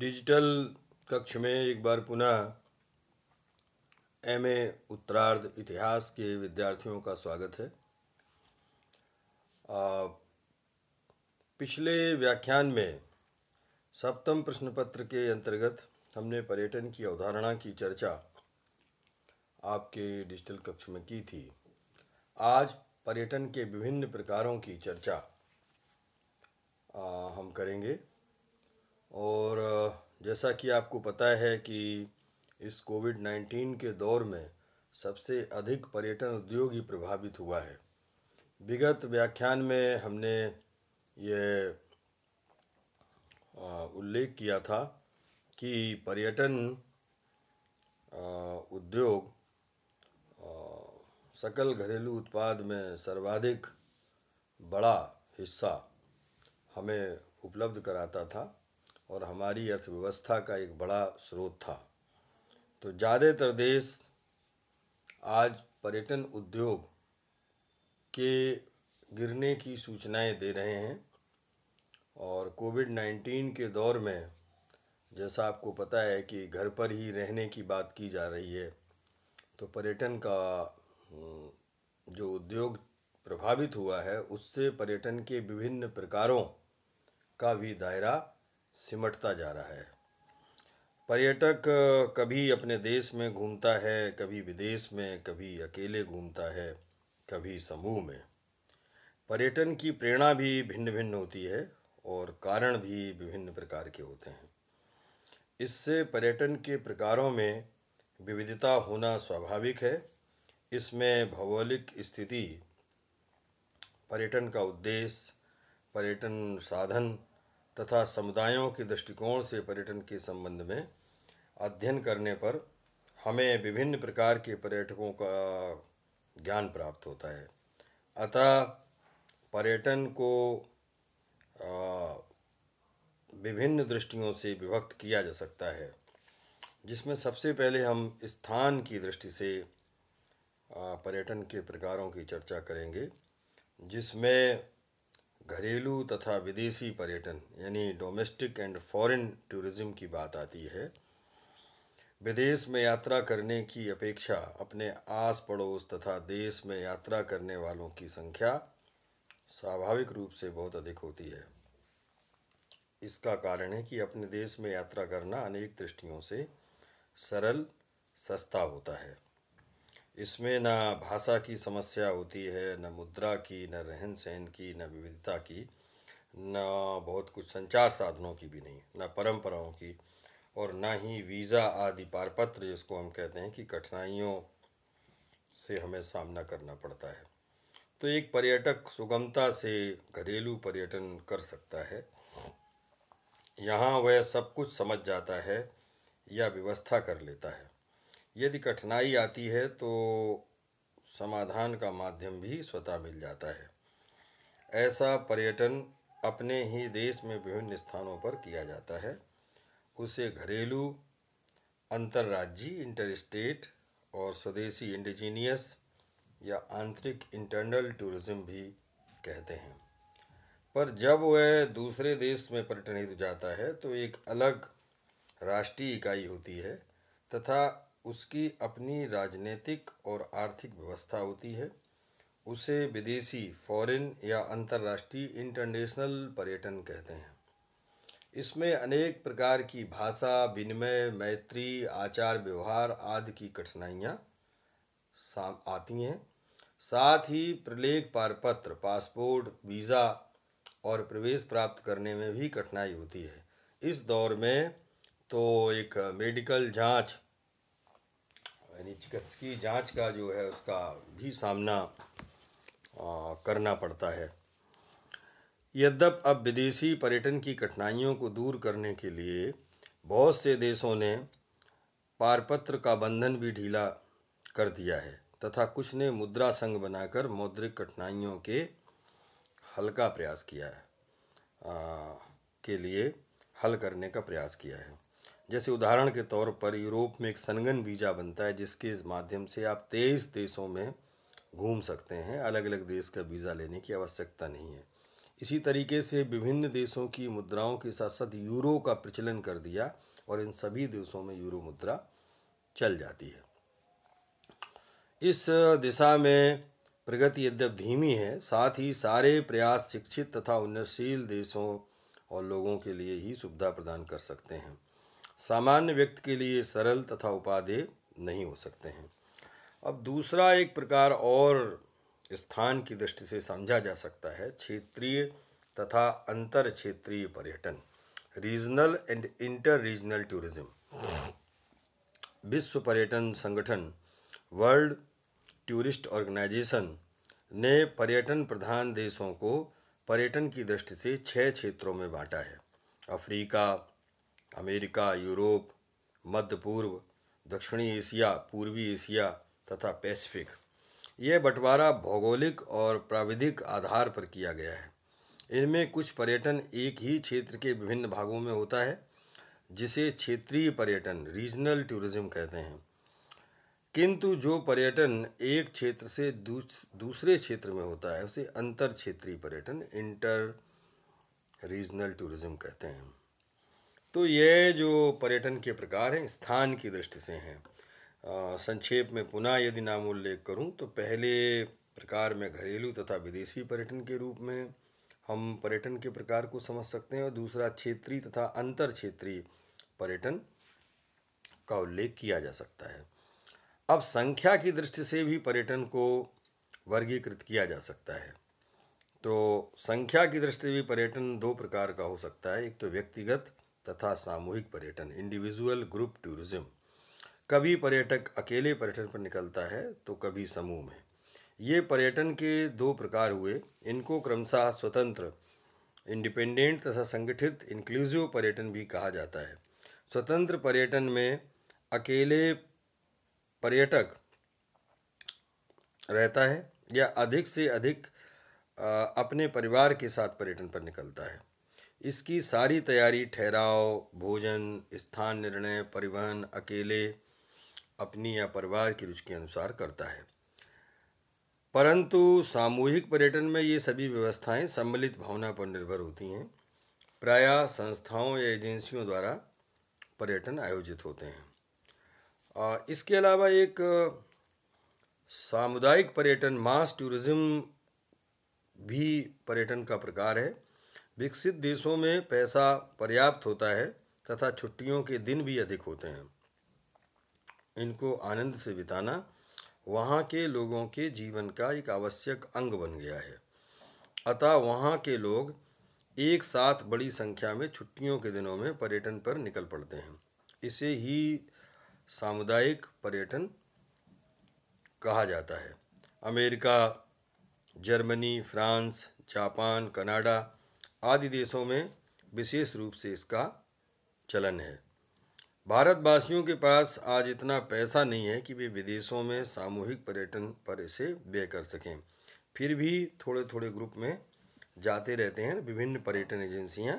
digital कक्ष में एक बार पुनः एम ए उत्तरार्ध इतिहास के विद्यार्थियों का स्वागत है आ, पिछले व्याख्यान में सप्तम प्रश्न पत्र के अंतर्गत हमने पर्यटन की अवधारणा की चर्चा आपके डिजिटल कक्ष में की थी आज पर्यटन के विभिन्न प्रकारों की चर्चा आ, हम करेंगे और जैसा कि आपको पता है कि इस कोविड नाइन्टीन के दौर में सबसे अधिक पर्यटन उद्योग ही प्रभावित हुआ है विगत व्याख्यान में हमने ये उल्लेख किया था कि पर्यटन उद्योग सकल घरेलू उत्पाद में सर्वाधिक बड़ा हिस्सा हमें उपलब्ध कराता था और हमारी अर्थव्यवस्था का एक बड़ा स्रोत था तो ज़्यादातर देश आज पर्यटन उद्योग के गिरने की सूचनाएं दे रहे हैं और कोविड नाइन्टीन के दौर में जैसा आपको पता है कि घर पर ही रहने की बात की जा रही है तो पर्यटन का जो उद्योग प्रभावित हुआ है उससे पर्यटन के विभिन्न प्रकारों का भी दायरा सिमटता जा रहा है पर्यटक कभी अपने देश में घूमता है कभी विदेश में कभी अकेले घूमता है कभी समूह में पर्यटन की प्रेरणा भी भिन्न भिन्न होती है और कारण भी विभिन्न प्रकार के होते हैं इससे पर्यटन के प्रकारों में विविधता होना स्वाभाविक है इसमें भौगोलिक स्थिति पर्यटन का उद्देश्य पर्यटन साधन तथा समुदायों के दृष्टिकोण से पर्यटन के संबंध में अध्ययन करने पर हमें विभिन्न प्रकार के पर्यटकों का ज्ञान प्राप्त होता है अतः पर्यटन को विभिन्न दृष्टियों से विभक्त किया जा सकता है जिसमें सबसे पहले हम स्थान की दृष्टि से पर्यटन के प्रकारों की चर्चा करेंगे जिसमें घरेलू तथा विदेशी पर्यटन यानी डोमेस्टिक एंड फॉरेन टूरिज़्म की बात आती है विदेश में यात्रा करने की अपेक्षा अपने आस पड़ोस तथा देश में यात्रा करने वालों की संख्या स्वाभाविक रूप से बहुत अधिक होती है इसका कारण है कि अपने देश में यात्रा करना अनेक दृष्टियों से सरल सस्ता होता है इसमें ना भाषा की समस्या होती है न मुद्रा की न रहन सहन की न विविधता की न बहुत कुछ संचार साधनों की भी नहीं न परंपराओं की और ना ही वीज़ा आदि पारपत्र जिसको हम कहते हैं कि कठिनाइयों से हमें सामना करना पड़ता है तो एक पर्यटक सुगमता से घरेलू पर्यटन कर सकता है यहाँ वह सब कुछ समझ जाता है या व्यवस्था कर लेता है यदि कठिनाई आती है तो समाधान का माध्यम भी स्वतः मिल जाता है ऐसा पर्यटन अपने ही देश में विभिन्न स्थानों पर किया जाता है उसे घरेलू अंतर्राज्यीय इंटर स्टेट और स्वदेशी इंडिजीनियस या आंतरिक इंटरनल टूरिज्म भी कहते हैं पर जब वह दूसरे देश में पर्यटन हेतु जाता है तो एक अलग राष्ट्रीय इकाई होती है तथा उसकी अपनी राजनीतिक और आर्थिक व्यवस्था होती है उसे विदेशी फॉरेन या अंतर्राष्ट्रीय इंटरनेशनल पर्यटन कहते हैं इसमें अनेक प्रकार की भाषा विनिमय मैत्री आचार व्यवहार आदि की कठिनाइयाँ आती हैं साथ ही प्रलेख पारपत्र पासपोर्ट वीज़ा और प्रवेश प्राप्त करने में भी कठिनाई होती है इस दौर में तो एक मेडिकल जांच यानी चिकित्सकीय जांच का जो है उसका भी सामना आ, करना पड़ता है यद्यप अब विदेशी पर्यटन की कठिनाइयों को दूर करने के लिए बहुत से देशों ने पारपत्र का बंधन भी ढीला कर दिया है तथा कुछ ने मुद्रा संघ बनाकर मौद्रिक कठिनाइयों के हल का प्रयास किया है आ, के लिए हल करने का प्रयास किया है जैसे उदाहरण के तौर पर यूरोप में एक सनगन वीज़ा बनता है जिसके माध्यम से आप तेईस देशों में घूम सकते हैं अलग अलग देश का वीज़ा लेने की आवश्यकता नहीं है इसी तरीके से विभिन्न देशों की मुद्राओं के साथ साथ यूरो का प्रचलन कर दिया और इन सभी देशों में यूरो मुद्रा चल जाती है इस दिशा में प्रगति यद्यप धीमी है साथ ही सारे प्रयास शिक्षित तथा उन्नतशील देशों और लोगों के लिए ही सुविधा प्रदान कर सकते हैं सामान्य व्यक्ति के लिए सरल तथा उपाधेय नहीं हो सकते हैं अब दूसरा एक प्रकार और स्थान की दृष्टि से समझा जा सकता है क्षेत्रीय तथा अंतर क्षेत्रीय पर्यटन regional and inter regional tourism विश्व पर्यटन संगठन वर्ल्ड टूरिस्ट ऑर्गेनाइजेशन ने पर्यटन प्रधान देशों को पर्यटन की दृष्टि से छः क्षेत्रों में बांटा है अफ्रीका अमेरिका यूरोप मध्य पूर्व दक्षिणी एशिया पूर्वी एशिया तथा पैसिफिक ये बंटवारा भौगोलिक और प्राविधिक आधार पर किया गया है इनमें कुछ पर्यटन एक ही क्षेत्र के विभिन्न भागों में होता है जिसे क्षेत्रीय पर्यटन रीजनल टूरिज्म कहते हैं किंतु जो पर्यटन एक क्षेत्र से दूस, दूसरे क्षेत्र में होता है उसे अंतर क्षेत्रीय पर्यटन इंटर रीजनल टूरिज्म कहते हैं तो ये जो पर्यटन के प्रकार हैं स्थान की दृष्टि से हैं संक्षेप में पुनः यदि नामोल्लेख करूँ तो पहले प्रकार में घरेलू तथा विदेशी पर्यटन के रूप में हम पर्यटन के प्रकार को समझ सकते हैं और दूसरा क्षेत्रीय तथा अंतर क्षेत्रीय पर्यटन का उल्लेख किया जा सकता है अब संख्या की दृष्टि से भी पर्यटन को वर्गीकृत किया जा सकता है तो संख्या की दृष्टि से भी पर्यटन दो प्रकार का हो सकता है एक तो व्यक्तिगत तथा सामूहिक पर्यटन इंडिविजुअल ग्रुप टूरिज्म कभी पर्यटक अकेले पर्यटन पर निकलता है तो कभी समूह में ये पर्यटन के दो प्रकार हुए इनको क्रमशः स्वतंत्र इंडिपेंडेंट तथा संगठित इंक्लूसिव पर्यटन भी कहा जाता है स्वतंत्र पर्यटन में अकेले पर्यटक रहता है या अधिक से अधिक अपने परिवार के साथ पर्यटन पर निकलता है इसकी सारी तैयारी ठहराव भोजन स्थान निर्णय परिवहन अकेले अपनी या परिवार की रुचि के अनुसार करता है परंतु सामूहिक पर्यटन में ये सभी व्यवस्थाएं सम्मिलित भावना पर निर्भर होती हैं प्रायः संस्थाओं या एजेंसियों द्वारा पर्यटन आयोजित होते हैं इसके अलावा एक सामुदायिक पर्यटन मास टूरिज्म भी पर्यटन का प्रकार है विकसित देशों में पैसा पर्याप्त होता है तथा छुट्टियों के दिन भी अधिक होते हैं इनको आनंद से बिताना वहाँ के लोगों के जीवन का एक आवश्यक अंग बन गया है अतः वहाँ के लोग एक साथ बड़ी संख्या में छुट्टियों के दिनों में पर्यटन पर निकल पड़ते हैं इसे ही सामुदायिक पर्यटन कहा जाता है America Germany France Japan Canada आदि देशों में विशेष रूप से इसका चलन है भारतवासियों के पास आज इतना पैसा नहीं है कि वे विदेशों में सामूहिक पर्यटन पर इसे व्यय कर सकें फिर भी थोड़े थोड़े ग्रुप में जाते रहते हैं विभिन्न पर्यटन एजेंसियां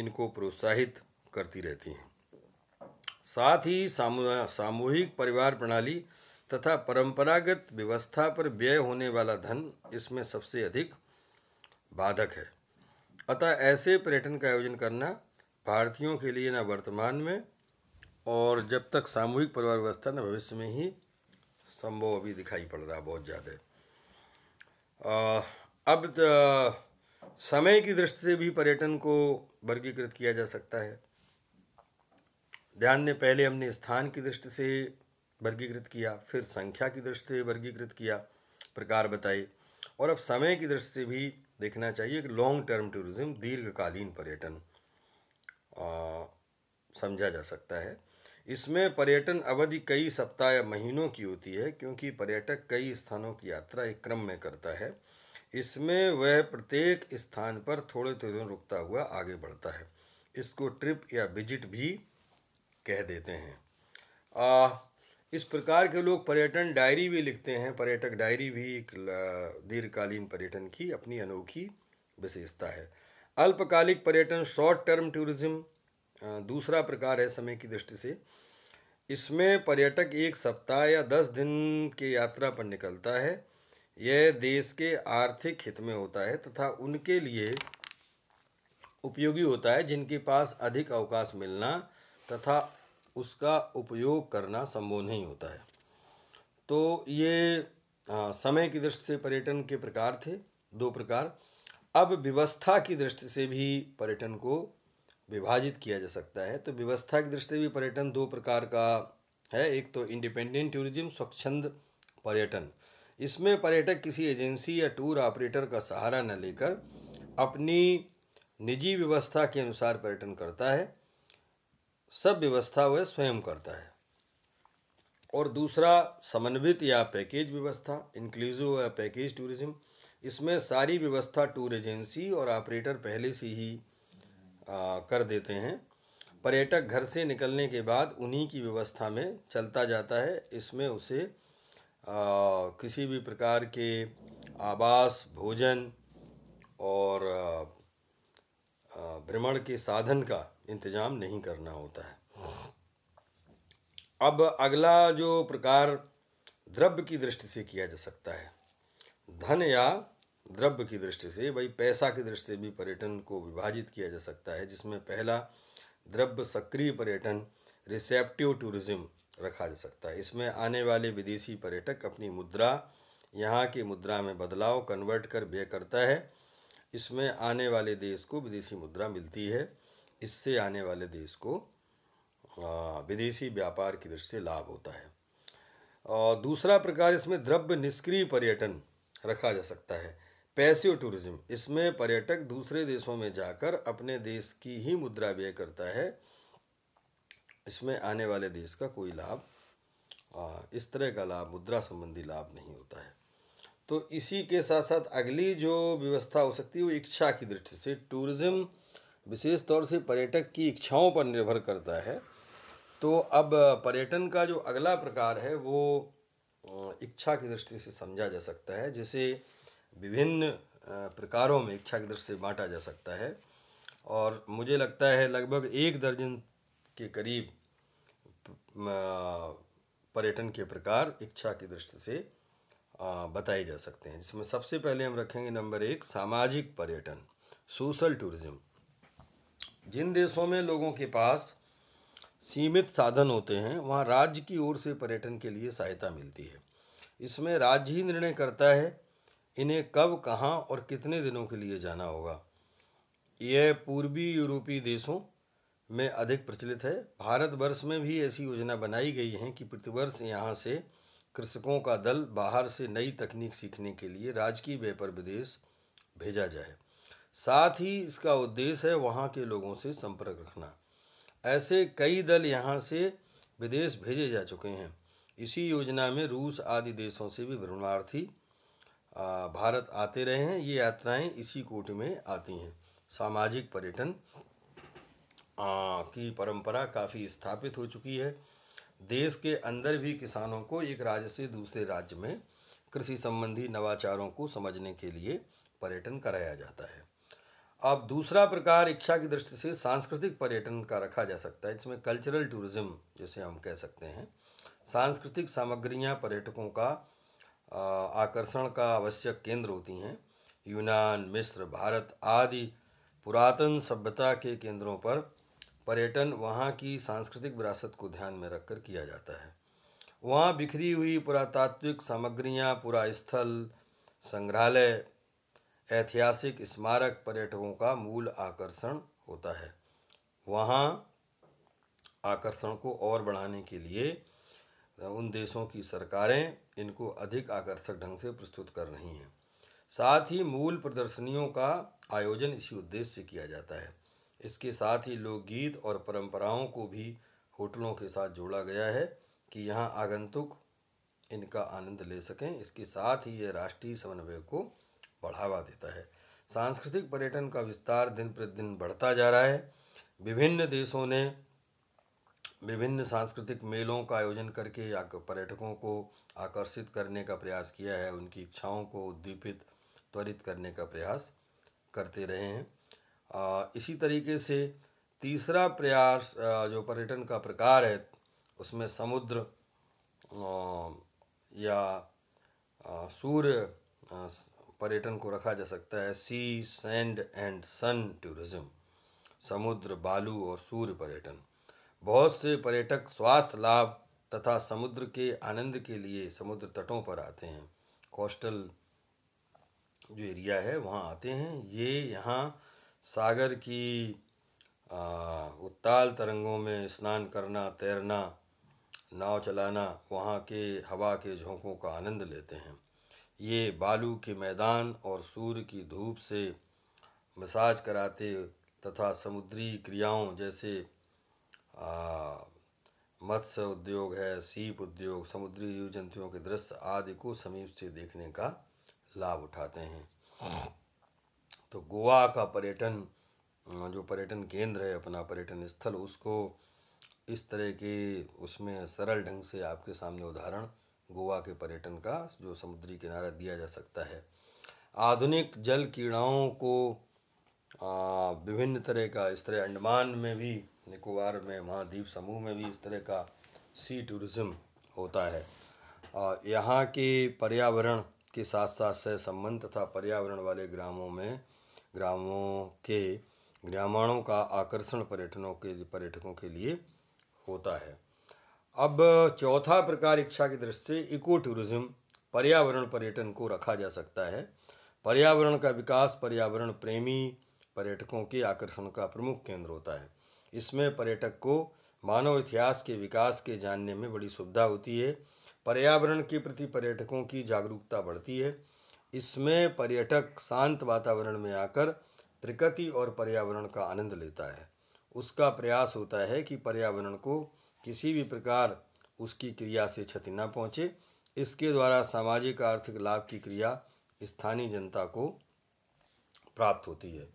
इनको प्रोत्साहित करती रहती हैं साथ ही सामूहिक परिवार प्रणाली तथा परंपरागत व्यवस्था पर व्यय होने वाला धन इसमें सबसे अधिक बाधक है अतः ऐसे पर्यटन का आयोजन करना भारतीयों के लिए न वर्तमान में और जब तक सामूहिक परिवार व्यवस्था न भविष्य में ही संभव अभी दिखाई पड़ रहा बहुत ज़्यादा अब समय की दृष्टि से भी पर्यटन को वर्गीकृत किया जा सकता है ध्यान ने पहले हमने स्थान की दृष्टि से वर्गीकृत किया फिर संख्या की दृष्टि से वर्गीकृत किया प्रकार बताए और अब समय की दृष्टि से भी देखना चाहिए कि लॉन्ग टर्म टूरिज़्म दीर्घकालीन पर्यटन समझा जा सकता है इसमें पर्यटन अवधि कई सप्ताह या महीनों की होती है क्योंकि पर्यटक कई स्थानों की यात्रा एक क्रम में करता है इसमें वह प्रत्येक स्थान पर थोड़े थोड़े दिन रुकता हुआ आगे बढ़ता है इसको ट्रिप या विजिट भी कह देते हैं आ, इस प्रकार के लोग पर्यटन डायरी भी लिखते हैं पर्यटक डायरी भी एक दीर्घकालीन पर्यटन की अपनी अनोखी विशेषता है अल्पकालिक पर्यटन शॉर्ट टर्म टूरिज्म दूसरा प्रकार है समय की दृष्टि से इसमें पर्यटक एक सप्ताह या दस दिन के यात्रा पर निकलता है यह देश के आर्थिक हित में होता है तथा उनके लिए उपयोगी होता है जिनके पास अधिक अवकाश मिलना तथा उसका उपयोग करना संभव नहीं होता है तो ये आ, समय की दृष्टि से पर्यटन के प्रकार थे दो प्रकार अब व्यवस्था की दृष्टि से भी पर्यटन को विभाजित किया जा सकता है तो व्यवस्था की दृष्टि से भी पर्यटन दो प्रकार का है एक तो इंडिपेंडेंट टूरिज्म स्वच्छंद पर्यटन इसमें पर्यटक किसी एजेंसी या टूर ऑपरेटर का सहारा न लेकर अपनी निजी व्यवस्था के अनुसार पर्यटन करता है सब व्यवस्था वह स्वयं करता है और दूसरा समन्वित या पैकेज व्यवस्था इंक्लूसिव या पैकेज टूरिज्म इसमें सारी व्यवस्था टूर एजेंसी और ऑपरेटर पहले से ही आ, कर देते हैं पर्यटक घर से निकलने के बाद उन्हीं की व्यवस्था में चलता जाता है इसमें उसे आ, किसी भी प्रकार के आवास भोजन और भ्रमण के साधन का इंतज़ाम नहीं करना होता है अब अगला जो प्रकार द्रव्य की दृष्टि से किया जा सकता है धन या द्रव्य की दृष्टि से भाई पैसा की दृष्टि से भी पर्यटन को विभाजित किया जा सकता है जिसमें पहला द्रव्य सक्रिय पर्यटन रिसेप्टिव टूरिज्म रखा जा सकता है इसमें आने वाले विदेशी पर्यटक अपनी मुद्रा यहाँ की मुद्रा में बदलाव कन्वर्ट कर व्यय करता है इसमें आने वाले देश को विदेशी मुद्रा मिलती है इससे आने वाले देश को विदेशी व्यापार की दृष्टि से लाभ होता है और दूसरा प्रकार इसमें द्रव्य निष्क्रिय पर्यटन रखा जा सकता है पैसिव टूरिज्म इसमें पर्यटक दूसरे देशों में जाकर अपने देश की ही मुद्रा व्यय करता है इसमें आने वाले देश का कोई लाभ इस तरह का लाभ मुद्रा संबंधी लाभ नहीं होता है तो इसी के साथ साथ अगली जो व्यवस्था हो सकती है वो इच्छा की दृष्टि से टूरिज्म विशेष तौर से पर्यटक की इच्छाओं पर निर्भर करता है तो अब पर्यटन का जो अगला प्रकार है वो इच्छा की दृष्टि से समझा जा सकता है जिसे विभिन्न प्रकारों में इच्छा की दृष्टि से बांटा जा सकता है और मुझे लगता है लगभग एक दर्जन के करीब पर्यटन के प्रकार इच्छा की दृष्टि से बताए जा सकते हैं जिसमें सबसे पहले हम रखेंगे नंबर एक सामाजिक पर्यटन सोशल टूरिज़्म जिन देशों में लोगों के पास सीमित साधन होते हैं वहाँ राज्य की ओर से पर्यटन के लिए सहायता मिलती है इसमें राज्य ही निर्णय करता है इन्हें कब कहाँ और कितने दिनों के लिए जाना होगा यह पूर्वी यूरोपीय देशों में अधिक प्रचलित है भारतवर्ष में भी ऐसी योजना बनाई गई है कि प्रतिवर्ष यहाँ से कृषकों का दल बाहर से नई तकनीक सीखने के लिए राजकीय व्यापार विदेश भेजा जाए साथ ही इसका उद्देश्य है वहाँ के लोगों से संपर्क रखना ऐसे कई दल यहाँ से विदेश भेजे जा चुके हैं इसी योजना में रूस आदि देशों से भी भ्रमणार्थी भारत आते रहे हैं ये यात्राएं इसी कोट में आती हैं सामाजिक पर्यटन की परंपरा काफ़ी स्थापित हो चुकी है देश के अंदर भी किसानों को एक राज्य से दूसरे राज्य में कृषि संबंधी नवाचारों को समझने के लिए पर्यटन कराया जाता है अब दूसरा प्रकार इच्छा की दृष्टि से सांस्कृतिक पर्यटन का रखा जा सकता है इसमें कल्चरल टूरिज्म जिसे हम कह सकते हैं सांस्कृतिक सामग्रियाँ पर्यटकों का आकर्षण का आवश्यक केंद्र होती हैं यूनान मिस्र भारत आदि पुरातन सभ्यता के केंद्रों पर पर्यटन वहाँ की सांस्कृतिक विरासत को ध्यान में रखकर किया जाता है वहाँ बिखरी हुई पुरातात्विक सामग्रियाँ पुरा स्थल संग्रहालय ऐतिहासिक स्मारक पर्यटकों का मूल आकर्षण होता है वहाँ आकर्षण को और बढ़ाने के लिए उन देशों की सरकारें इनको अधिक आकर्षक ढंग से प्रस्तुत कर रही हैं साथ ही मूल प्रदर्शनियों का आयोजन इसी उद्देश्य से किया जाता है इसके साथ ही लोकगीत और परंपराओं को भी होटलों के साथ जोड़ा गया है कि यहाँ आगंतुक इनका आनंद ले सकें इसके साथ ही यह राष्ट्रीय समन्वय को बढ़ावा देता है सांस्कृतिक पर्यटन का विस्तार दिन प्रतिदिन बढ़ता जा रहा है विभिन्न देशों ने विभिन्न सांस्कृतिक मेलों का आयोजन करके पर्यटकों को आकर्षित करने का प्रयास किया है उनकी इच्छाओं को उद्दीपित त्वरित करने का प्रयास करते रहे हैं इसी तरीके से तीसरा प्रयास जो पर्यटन का प्रकार है उसमें समुद्र या सूर्य पर्यटन को रखा जा सकता है sea sand and sun tourism समुद्र बालू और सूर्य पर्यटन बहुत से पर्यटक स्वास्थ्य लाभ तथा समुद्र के आनंद के लिए समुद्र तटों पर आते हैं कोस्टल जो एरिया है वहाँ आते हैं ये यहाँ सागर की उत्ताल तरंगों में स्नान करना तैरना नाव चलाना वहाँ के हवा के झोंकों का आनंद लेते हैं ये बालू के मैदान और सूर्य की धूप से मसाज कराते तथा समुद्री क्रियाओं जैसे मत्स्य उद्योग है सीप उद्योग समुद्री जीव जंतुओं के दृश्य आदि को समीप से देखने का लाभ उठाते हैं तो गोवा का पर्यटन जो पर्यटन केंद्र है अपना पर्यटन स्थल उसको इस तरह के उसमें सरल ढंग से आपके सामने उदाहरण गोवा के पर्यटन का जो समुद्री किनारा दिया जा सकता है आधुनिक जल क्रीड़ाओं को विभिन्न तरह का इस तरह अंडमान में भी निकोबार में महाद्वीप समूह में भी इस तरह का सी टूरिज़्म होता है यहाँ के पर्यावरण के साथ साथ सह संबंध तथा पर्यावरण वाले ग्रामों में ग्रामों के ग्रामीणों का आकर्षण पर्यटनों के पर्यटकों के लिए होता है अब चौथा प्रकार इच्छा की दृष्टि से इको टूरिज्म पर्यावरण पर्यटन को रखा जा सकता है पर्यावरण का विकास पर्यावरण प्रेमी पर्यटकों के आकर्षण का प्रमुख केंद्र होता है इसमें पर्यटक को मानव इतिहास के विकास के जानने में बड़ी सुविधा होती है पर्यावरण के प्रति पर्यटकों की जागरूकता बढ़ती है इसमें पर्यटक शांत वातावरण में आकर प्रकृति और पर्यावरण का आनंद लेता है उसका प्रयास होता है कि पर्यावरण को किसी भी प्रकार उसकी क्रिया से क्षति न पहुँचे इसके द्वारा सामाजिक आर्थिक लाभ की क्रिया स्थानीय जनता को प्राप्त होती है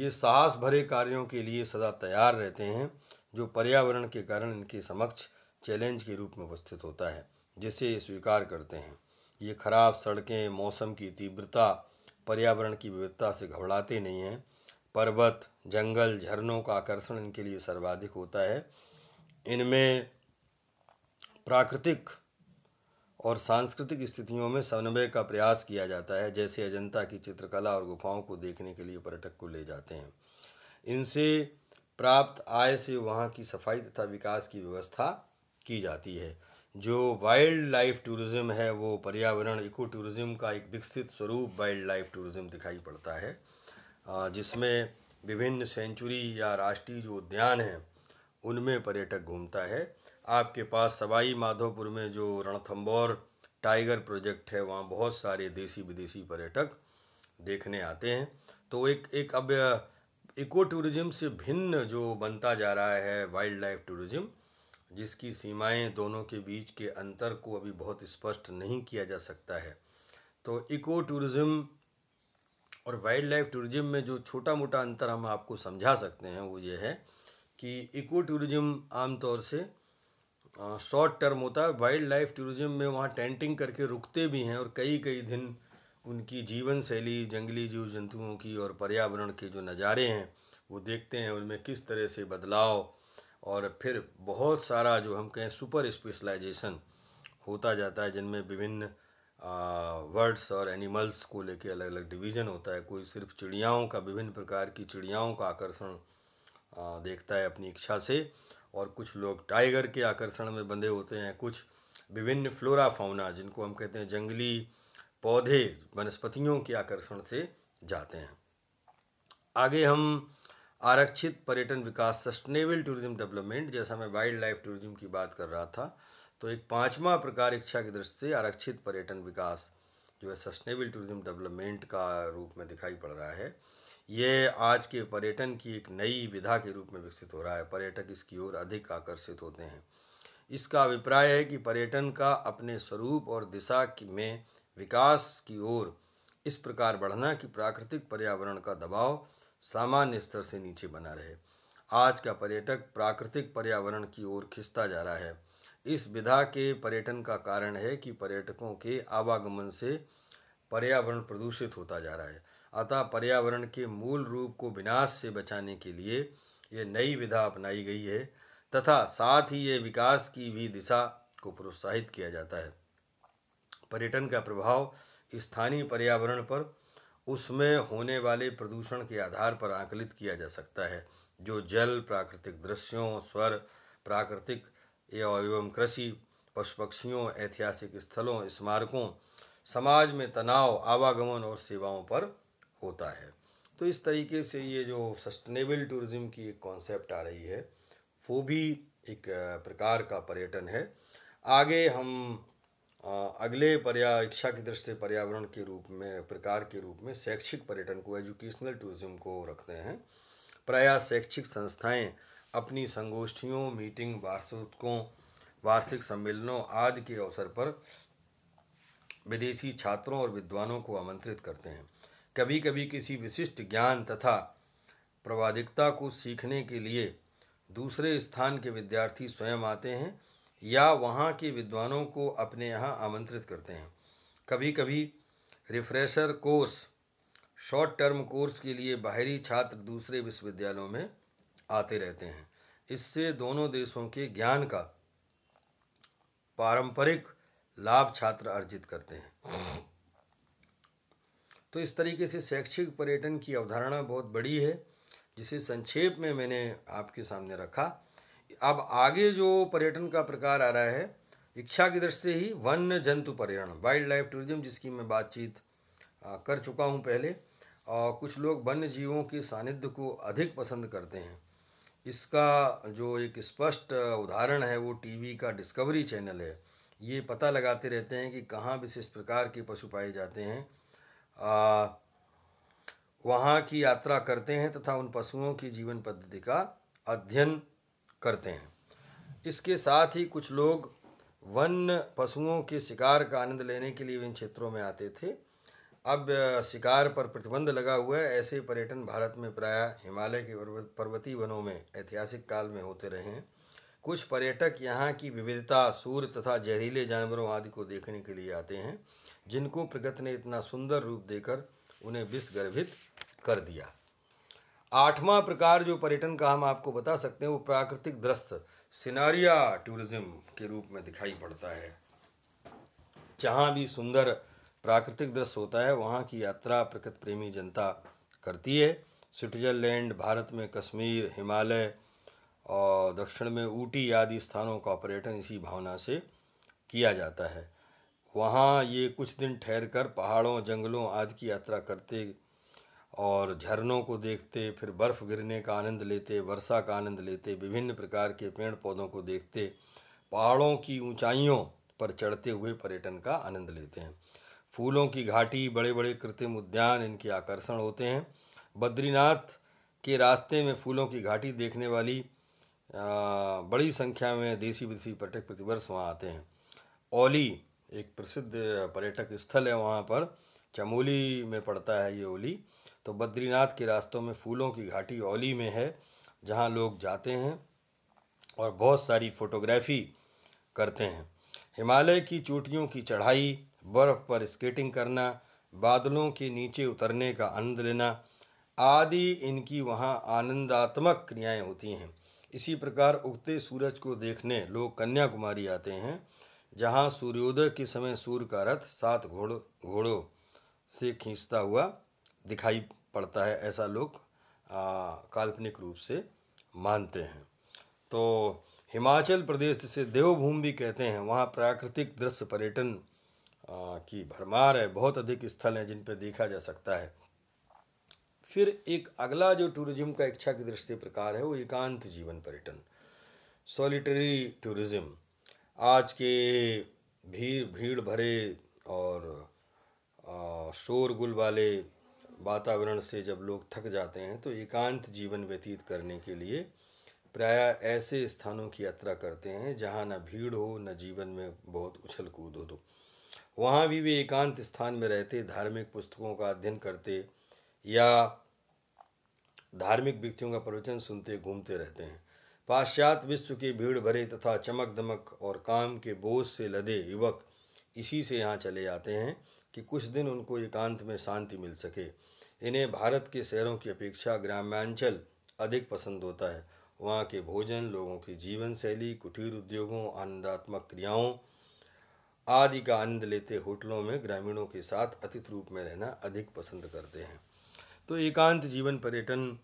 ये साहस भरे कार्यों के लिए सदा तैयार रहते हैं जो पर्यावरण के कारण इनके समक्ष चैलेंज के रूप में उपस्थित होता है जिसे ये स्वीकार करते हैं ये खराब सड़कें मौसम की तीव्रता पर्यावरण की विविधता से घबराते नहीं हैं पर्वत जंगल झरनों का आकर्षण इनके लिए सर्वाधिक होता है इनमें प्राकृतिक और सांस्कृतिक स्थितियों में समन्वय का प्रयास किया जाता है जैसे अजंता की चित्रकला और गुफाओं को देखने के लिए पर्यटक को ले जाते हैं इनसे प्राप्त आय से वहाँ की सफाई तथा विकास की व्यवस्था की जाती है जो वाइल्ड लाइफ टूरिज़्म है वो पर्यावरण इको टूरिज़्म का एक विकसित स्वरूप वाइल्ड लाइफ टूरिज़्म दिखाई पड़ता है जिसमें विभिन्न सेंचुरी या राष्ट्रीय जो उद्यान हैं उनमें पर्यटक घूमता है आपके पास सवाई माधोपुर में जो रणथम्बोर टाइगर प्रोजेक्ट है वहाँ बहुत सारे देसी विदेशी पर्यटक देखने आते हैं तो एक एक अब इको टूरिज्म से भिन्न जो बनता जा रहा है वाइल्ड लाइफ टूरिज्म जिसकी सीमाएं दोनों के बीच के अंतर को अभी बहुत स्पष्ट नहीं किया जा सकता है तो इको टूरिज़्म और वाइल्ड लाइफ टूरिज्म में जो छोटा मोटा अंतर हम आपको समझा सकते हैं वो ये है कि इको टूरिज़्म आमतौर से शॉर्ट टर्म होता है वाइल्ड लाइफ टूरिज़्म में वहाँ टेंटिंग करके रुकते भी हैं और कई कई दिन उनकी जीवन शैली जंगली जीव जंतुओं की और पर्यावरण के जो नज़ारे हैं वो देखते हैं उनमें किस तरह से बदलाव और फिर बहुत सारा जो हम कहें सुपर स्पेशलाइजेशन होता जाता है जिनमें विभिन्न वर्ड्स और एनिमल्स को लेके अलग अलग डिवीज़न होता है कोई सिर्फ चिड़ियाओं का विभिन्न प्रकार की चिड़ियाओं का आकर्षण देखता है अपनी इच्छा से और कुछ लोग टाइगर के आकर्षण में बंधे होते हैं कुछ विभिन्न फ्लोरा फाउना जिनको हम कहते हैं जंगली पौधे वनस्पतियों के आकर्षण से जाते हैं आगे हम आरक्षित पर्यटन विकास सस्टेनेबल टूरिज्म डेवलपमेंट जैसा मैं वाइल्ड लाइफ टूरिज्म की बात कर रहा था तो एक पाँचवा प्रकार इच्छा की दृष्टि से आरक्षित पर्यटन विकास जो है सस्टेनेबल टूरिज्म डेवलपमेंट का रूप में दिखाई पड़ रहा है ये आज के पर्यटन की एक नई विधा के रूप में विकसित हो रहा है पर्यटक इसकी ओर अधिक आकर्षित होते हैं इसका अभिप्राय है कि पर्यटन का अपने स्वरूप और दिशा में विकास की ओर इस प्रकार बढ़ना कि प्राकृतिक पर्यावरण का दबाव सामान्य स्तर से नीचे बना रहे आज का पर्यटक प्राकृतिक पर्यावरण की ओर खिंचता जा रहा है इस विधा के पर्यटन का कारण है कि पर्यटकों के आवागमन से पर्यावरण प्रदूषित होता जा रहा है अतः पर्यावरण के मूल रूप को विनाश से बचाने के लिए ये नई विधा अपनाई गई है तथा साथ ही ये विकास की भी दिशा को प्रोत्साहित किया जाता है पर्यटन का प्रभाव स्थानीय पर्यावरण पर उसमें होने वाले प्रदूषण के आधार पर आकलित किया जा सकता है जो जल प्राकृतिक दृश्यों स्वर प्राकृतिक एवं कृषि पशु पक्षियों ऐतिहासिक स्थलों स्मारकों समाज में तनाव आवागमन और सेवाओं पर होता है तो इस तरीके से ये जो सस्टेनेबल टूरिज़्म की एक कॉन्सेप्ट आ रही है वो भी एक प्रकार का पर्यटन है आगे हम अगले पर्या इच्छा की दृष्टि से पर्यावरण के रूप में प्रकार के रूप में शैक्षिक पर्यटन को एजुकेशनल टूरिज्म को रखते हैं प्रायः शैक्षिक संस्थाएं अपनी संगोष्ठियों मीटिंग वार्षिकों वार्षिक सम्मेलनों आदि के अवसर पर विदेशी छात्रों और विद्वानों को आमंत्रित करते हैं कभी कभी किसी विशिष्ट ज्ञान तथा प्रवादिकता को सीखने के लिए दूसरे स्थान के विद्यार्थी स्वयं आते हैं या वहाँ के विद्वानों को अपने यहाँ आमंत्रित करते हैं कभी कभी refresher course short term course के लिए बाहरी छात्र दूसरे विश्वविद्यालयों में आते रहते हैं इससे दोनों देशों के ज्ञान का पारंपरिक लाभ छात्र अर्जित करते हैं तो इस तरीके से शैक्षिक पर्यटन की अवधारणा बहुत बड़ी है जिसे संक्षेप में मैंने आपके सामने रखा अब आगे जो पर्यटन का प्रकार आ रहा है इच्छा की दृष्टि से ही वन्य जंतु पर्यटन वाइल्ड लाइफ टूरिज्म जिसकी मैं बातचीत कर चुका हूँ पहले और कुछ लोग वन्य जीवों के सानिध्य को अधिक पसंद करते हैं इसका जो एक स्पष्ट उदाहरण है वो टीवी का डिस्कवरी चैनल है ये पता लगाते रहते हैं कि कहाँ विशेष प्रकार के पशु पाए जाते हैं वहाँ की यात्रा करते हैं तथा उन पशुओं की जीवन पद्धति का अध्ययन करते हैं इसके साथ ही कुछ लोग वन पशुओं के शिकार का आनंद लेने के लिए इन क्षेत्रों में आते थे अब शिकार पर प्रतिबंध लगा हुआ है ऐसे पर्यटन भारत में प्रायः हिमालय के पर्वतीय वनों में ऐतिहासिक काल में होते रहे हैं कुछ पर्यटक यहाँ की विविधता सूर्य तथा जहरीले जानवरों आदि को देखने के लिए आते हैं जिनको प्रगत ने इतना सुंदर रूप देकर उन्हें विषगर्भित कर दिया आठवां प्रकार जो पर्यटन का हम आपको बता सकते हैं वो प्राकृतिक दृश्य सिनारिया टूरिज्म के रूप में दिखाई पड़ता है जहाँ भी सुंदर प्राकृतिक दृश्य होता है वहाँ की यात्रा प्रकृति प्रेमी जनता करती है स्विट्जरलैंड भारत में कश्मीर हिमालय और दक्षिण में ऊटी आदि स्थानों का पर्यटन इसी भावना से किया जाता है वहाँ ये कुछ दिन ठहरकर पहाड़ों जंगलों आदि की यात्रा करते और झरनों को देखते फिर बर्फ़ गिरने का आनंद लेते वर्षा का आनंद लेते विभिन्न प्रकार के पेड़ पौधों को देखते पहाड़ों की ऊंचाइयों पर चढ़ते हुए पर्यटन का आनंद लेते हैं फूलों की घाटी बड़े बड़े कृत्रिम उद्यान इनके आकर्षण होते हैं बद्रीनाथ के रास्ते में फूलों की घाटी देखने वाली आ, बड़ी संख्या में देसी विदेशी पर्यटक प्रतिवर्ष वहाँ आते हैं ओली एक प्रसिद्ध पर्यटक स्थल है वहाँ पर चमोली में पड़ता है ये ओली तो बद्रीनाथ के रास्तों में फूलों की घाटी ओली में है जहाँ लोग जाते हैं और बहुत सारी फ़ोटोग्राफ़ी करते हैं हिमालय की चोटियों की चढ़ाई बर्फ़ पर स्केटिंग करना बादलों के नीचे उतरने का आनंद लेना आदि इनकी वहाँ आनंदात्मक क्रियाएं होती हैं इसी प्रकार उगते सूरज को देखने लोग कन्याकुमारी आते हैं जहाँ सूर्योदय के समय सूर्य का रथ सात घोड़ घोड़ों से खींचता हुआ दिखाई पड़ता है ऐसा लोग काल्पनिक रूप से मानते हैं तो हिमाचल प्रदेश जिसे देवभूमि भी कहते हैं वहाँ प्राकृतिक दृश्य पर्यटन की भरमार है बहुत अधिक स्थल हैं जिन पर देखा जा सकता है फिर एक अगला जो टूरिज्म का इच्छा की दृष्टि प्रकार है वो एकांत जीवन पर्यटन सॉलिटरी टूरिज्म आज के भीड़ भीड़ भरे और शोरगुल वाले वातावरण से जब लोग थक जाते हैं तो एकांत जीवन व्यतीत करने के लिए प्राय ऐसे स्थानों की यात्रा करते हैं जहाँ न भीड़ हो न जीवन में बहुत उछल कूद हो तो वहाँ भी वे एकांत स्थान में रहते धार्मिक पुस्तकों का अध्ययन करते या धार्मिक व्यक्तियों का प्रवचन सुनते घूमते रहते हैं पाश्चात विश्व के भीड़ भरे तथा चमक दमक और काम के बोझ से लदे युवक इसी से यहाँ चले आते हैं कि कुछ दिन उनको एकांत में शांति मिल सके इन्हें भारत के शहरों की अपेक्षा ग्राम्यांचल अधिक पसंद होता है वहाँ के भोजन लोगों की जीवन शैली कुटीर उद्योगों आनंदात्मक क्रियाओं आदि का आनंद लेते होटलों में ग्रामीणों के साथ अतिथि रूप में रहना अधिक पसंद करते हैं तो एकांत जीवन पर्यटन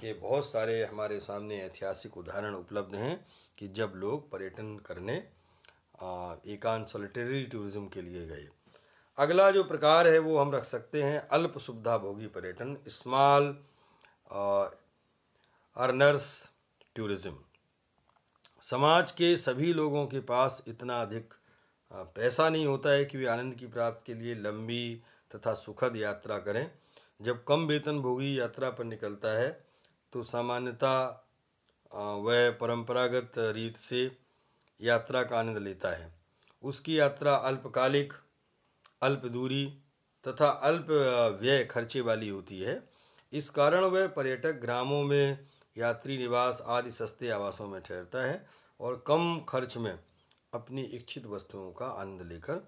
के बहुत सारे हमारे सामने ऐतिहासिक उदाहरण उपलब्ध हैं कि जब लोग पर्यटन करने एकांत सोलिटरी टूरिज़्म के लिए गए अगला जो प्रकार है वो हम रख सकते हैं अल्प सुविधाभोगी पर्यटन स्मॉल अर्नर्स टूरिज़्म समाज के सभी लोगों के पास इतना अधिक पैसा नहीं होता है कि वे आनंद की प्राप्ति के लिए लंबी तथा सुखद यात्रा करें जब कम वेतन भोगी यात्रा पर निकलता है तो सामान्यता वह परंपरागत रीत से यात्रा का आनंद लेता है उसकी यात्रा अल्पकालिक अल्प दूरी तथा अल्प व्यय खर्चे वाली होती है इस कारण वह पर्यटक ग्रामों में यात्री निवास आदि सस्ते आवासों में ठहरता है और कम खर्च में अपनी इच्छित वस्तुओं का आनंद लेकर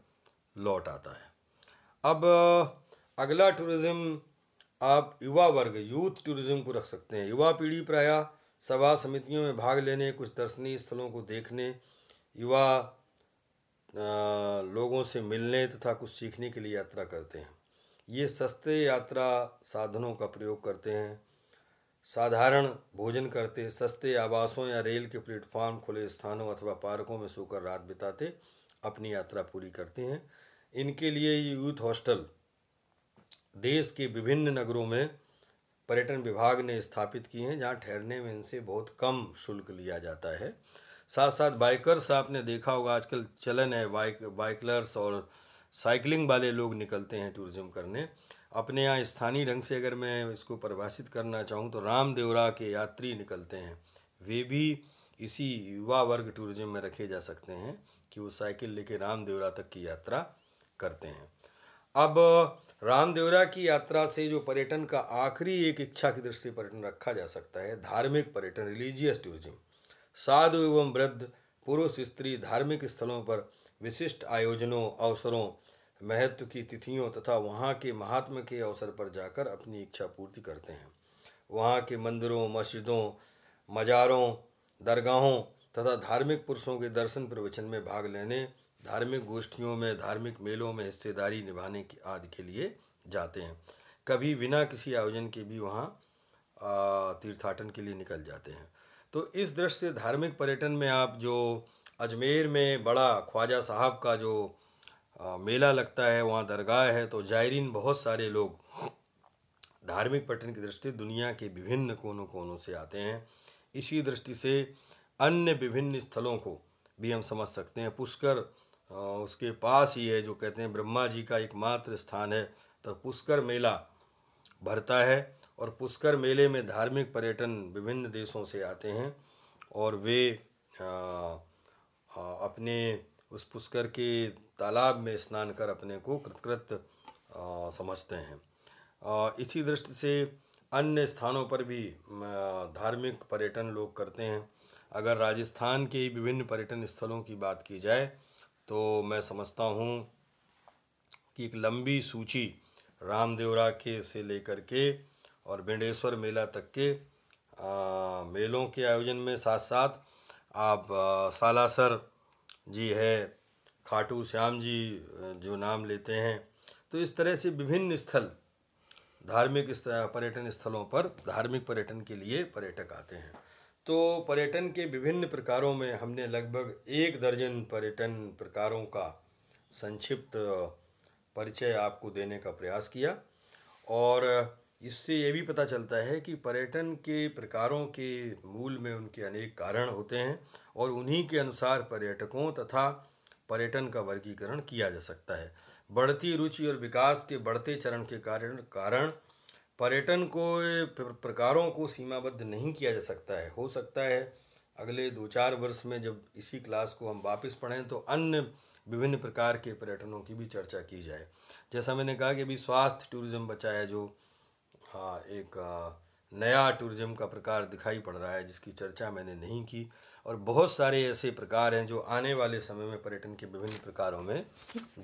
लौट आता है अब अगला टूरिज़्म आप युवा वर्ग यूथ टूरिज्म को रख सकते हैं युवा पीढ़ी प्रायः सभा समितियों में भाग लेने कुछ दर्शनीय स्थलों को देखने युवा लोगों से मिलने तथा कुछ सीखने के लिए यात्रा करते हैं ये सस्ते यात्रा साधनों का प्रयोग करते हैं साधारण भोजन करते सस्ते आवासों या रेल के प्लेटफॉर्म खुले स्थानों अथवा पार्कों में सोकर रात बिताते अपनी यात्रा पूरी करते हैं इनके लिए यूथ हॉस्टल देश के विभिन्न नगरों में पर्यटन विभाग ने स्थापित किए हैं जहाँ ठहरने में इनसे बहुत कम शुल्क लिया जाता है साथ साथ बाइकर्स आपने देखा होगा आजकल चलन है बाइक बाइकलर्स और साइकिलिंग वाले लोग निकलते हैं टूरिज्म करने अपने यहाँ स्थानीय ढंग से अगर मैं इसको परिभाषित करना चाहूँ तो रामदेवरा के यात्री निकलते हैं वे भी इसी युवा वर्ग टूरिज्म में रखे जा सकते हैं कि वो साइकिल लेके रामदेवरा तक की यात्रा करते हैं अब रामदेवरा की यात्रा से जो पर्यटन का आखिरी एक इच्छा की दृष्टि पर्यटन रखा जा सकता है धार्मिक पर्यटन रिलीजियस टूरिज्म साधु एवं वृद्ध पुरुष स्त्री धार्मिक स्थलों पर विशिष्ट आयोजनों अवसरों महत्व की तिथियों तथा वहाँ के महात्मा के अवसर पर जाकर अपनी इच्छा पूर्ति करते हैं वहाँ के मंदिरों मस्जिदों मज़ारों दरगाहों तथा धार्मिक पुरुषों के दर्शन प्रवचन में भाग लेने धार्मिक गोष्ठियों में धार्मिक मेलों में हिस्सेदारी निभाने के आदि के लिए जाते हैं कभी बिना किसी आयोजन के भी वहाँ तीर्थाटन के लिए निकल जाते हैं तो इस दृष्टि से धार्मिक पर्यटन में आप जो अजमेर में बड़ा ख्वाजा साहब का जो आ, मेला लगता है वहाँ दरगाह है तो जायरीन बहुत सारे लोग धार्मिक पर्यटन की दृष्टि दुनिया के विभिन्न कोनों कोनों से आते हैं इसी दृष्टि से अन्य विभिन्न स्थलों को भी हम समझ सकते हैं पुष्कर उसके पास ही है जो कहते हैं ब्रह्मा जी का एकमात्र स्थान है तो पुष्कर मेला भरता है और पुष्कर मेले में धार्मिक पर्यटन विभिन्न देशों से आते हैं और वे आ, आ, अपने उस पुष्कर के तालाब में स्नान कर अपने को कृतकृत समझते हैं आ, इसी दृष्टि से अन्य स्थानों पर भी धार्मिक पर्यटन लोग करते हैं अगर राजस्थान के विभिन्न पर्यटन स्थलों की बात की जाए तो मैं समझता हूँ कि एक लंबी सूची रामदेवरा के से लेकर के और भिंडेश्वर मेला तक के आ, मेलों के आयोजन में साथ साथ आप सालासर जी है खाटू श्याम जी जो नाम लेते हैं तो इस तरह से विभिन्न स्थल धार्मिक पर्यटन स्थलों पर धार्मिक पर्यटन के लिए पर्यटक आते हैं तो पर्यटन के विभिन्न प्रकारों में हमने लगभग एक दर्जन पर्यटन प्रकारों का संक्षिप्त परिचय आपको देने का प्रयास किया और इससे ये भी पता चलता है कि पर्यटन के प्रकारों के मूल में उनके अनेक कारण होते हैं और उन्हीं के अनुसार पर्यटकों तथा पर्यटन का वर्गीकरण किया जा सकता है बढ़ती रुचि और विकास के बढ़ते चरण के कारण कारण पर्यटन को प्रकारों को सीमाबद्ध नहीं किया जा सकता है हो सकता है अगले दो चार वर्ष में जब इसी क्लास को हम वापस पढ़ें तो अन्य विभिन्न प्रकार के पर्यटनों की भी चर्चा की जाए जैसा मैंने कहा कि अभी स्वास्थ्य टूरिज़्म बचा है जो एक नया टूरिज़्म का प्रकार दिखाई पड़ रहा है जिसकी चर्चा मैंने नहीं की और बहुत सारे ऐसे प्रकार हैं जो आने वाले समय में पर्यटन के विभिन्न प्रकारों में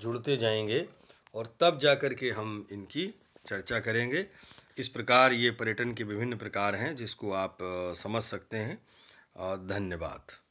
जुड़ते जाएंगे और तब जा कर के हम इनकी चर्चा करेंगे इस प्रकार ये पर्यटन के विभिन्न प्रकार हैं जिसको आप समझ सकते हैं धन्यवाद